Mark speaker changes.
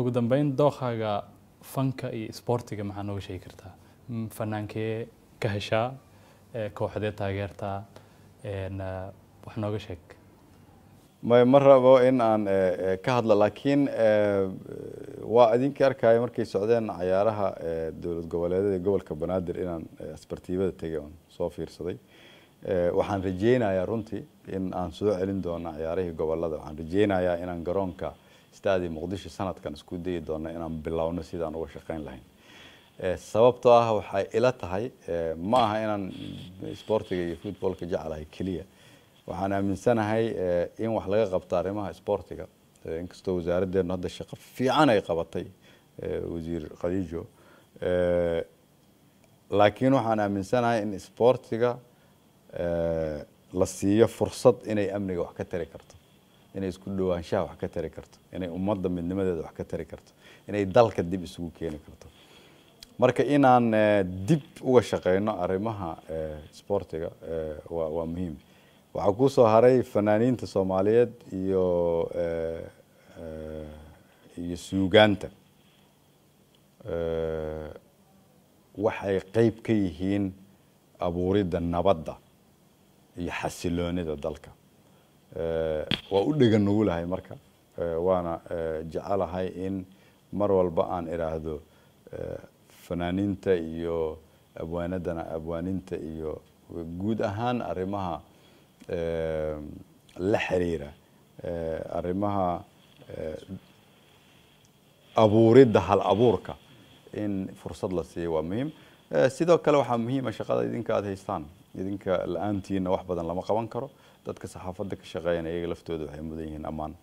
Speaker 1: ugu dambeyn dookhaaga fanka iyo isboortiga maxaa nooga sheegi kartaa fanaankee ka heshaa kooxdee taageertaa wax nooga sheeg
Speaker 2: may ma rabo in aan ka hadlo laakiin waa idinkii arkaya markay socdeen cayaaraha dowlad goboleedyada gobolka banaadir inaan asbartiibada tegay oon soo fiirsaday waxaan rajeynayaa runtii in aan soo celin doono cayaarihii gobolada waxaan rajeynayaa inaan garoonka sidaadii muqdisho sanadkan isku dayi doona inaan bilowno sidaan uga shaqeyn lahayn eh, sababtoo ah waxay ila tahay eh, ma aha inaan sportiga iyo footballka jecelahay keliya waxaan aaminsanahay eh, in wax laga qabta arrimaha sportiga inkastoo wasaaraddeenu hadda shaqo fiican ay qabatay wasiir khadiijo laakiin waxaan aaminsanahay in sportiga la siiyo fursad inay amniga wax ka tari karto inay isku dhowaanshaha wax ka tari karto inay ummadda midnimadeeda wax ka tari karto inay dalka dib isugu keeni karto marka inaan eh, dib uga shaqeyno arrimaha eh, sboortiga eh, waa muhiim waxaa kuu soo haray fanaaniinta soomaaliyeed iyo iyo suugaanta waxay qeyb ka yihiin abuuridda nabadda iyo xasiloonida dalka Eh, waa u dhegan nugulahay marka eh, waana eh, jecelahay in mar walba aan idhaahdo fanaaniinta iyo abwaanadana abwaaninta iyo guud ahaan arrimaha la xiriira arrimaha abuuridda hal abuurka in fursad la siiyo waa muhiim sidoo kale waxaa muhiima ah shaqada idinka aada haystaan idinka la-aantiina wax badan lama qaban karo dadka saxaafadda ka shaqeeyana iyaga laftooda waxay mudan yihiin ammaan